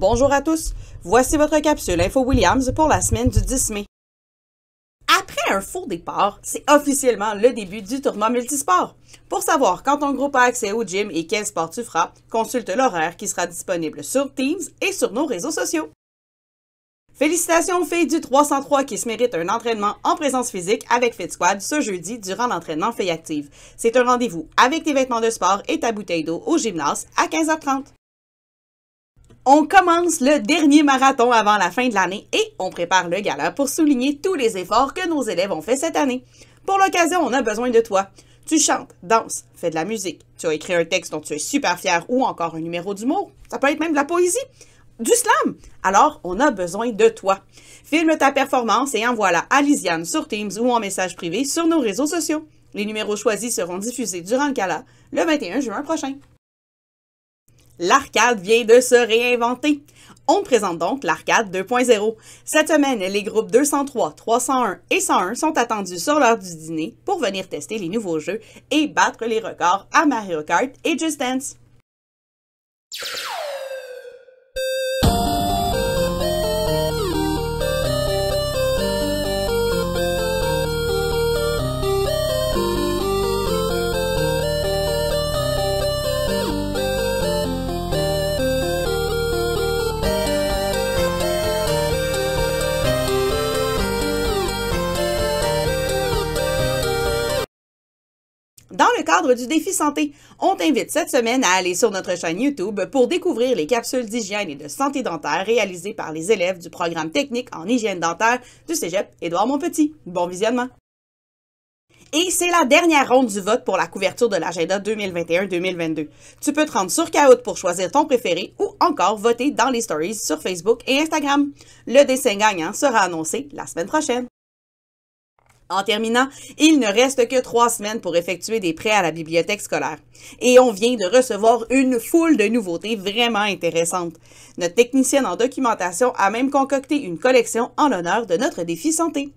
Bonjour à tous, voici votre capsule Info Williams pour la semaine du 10 mai. Après un faux départ, c'est officiellement le début du tournoi multisport. Pour savoir quand ton groupe a accès au gym et quel sport tu feras, consulte l'horaire qui sera disponible sur Teams et sur nos réseaux sociaux. Félicitations aux filles du 303 qui se mérite un entraînement en présence physique avec Fit Squad ce jeudi durant l'entraînement Fille Active. C'est un rendez-vous avec tes vêtements de sport et ta bouteille d'eau au gymnase à 15h30. On commence le dernier marathon avant la fin de l'année et on prépare le gala pour souligner tous les efforts que nos élèves ont fait cette année. Pour l'occasion, on a besoin de toi. Tu chantes, danses, fais de la musique, tu as écrit un texte dont tu es super fier ou encore un numéro d'humour, ça peut être même de la poésie, du slam. Alors, on a besoin de toi. Filme ta performance et envoie-la à Lisiane sur Teams ou en message privé sur nos réseaux sociaux. Les numéros choisis seront diffusés durant le gala le 21 juin prochain. L'arcade vient de se réinventer. On présente donc l'arcade 2.0. Cette semaine, les groupes 203, 301 et 101 sont attendus sur l'heure du dîner pour venir tester les nouveaux jeux et battre les records à Mario Kart et Just Dance. dans le cadre du défi santé. On t'invite cette semaine à aller sur notre chaîne YouTube pour découvrir les capsules d'hygiène et de santé dentaire réalisées par les élèves du programme technique en hygiène dentaire du Cégep Édouard Montpetit. Bon visionnement! Et c'est la dernière ronde du vote pour la couverture de l'agenda 2021-2022. Tu peux te rendre sur Kahoot pour choisir ton préféré ou encore voter dans les stories sur Facebook et Instagram. Le dessin gagnant sera annoncé la semaine prochaine. En terminant, il ne reste que trois semaines pour effectuer des prêts à la bibliothèque scolaire. Et on vient de recevoir une foule de nouveautés vraiment intéressantes. Notre technicienne en documentation a même concocté une collection en l'honneur de notre défi santé.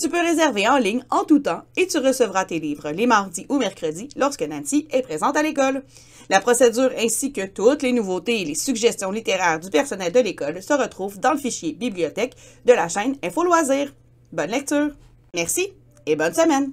Tu peux réserver en ligne en tout temps et tu recevras tes livres les mardis ou mercredis lorsque Nancy est présente à l'école. La procédure ainsi que toutes les nouveautés et les suggestions littéraires du personnel de l'école se retrouvent dans le fichier bibliothèque de la chaîne Info Loisirs. Bonne lecture! Merci et bonne semaine!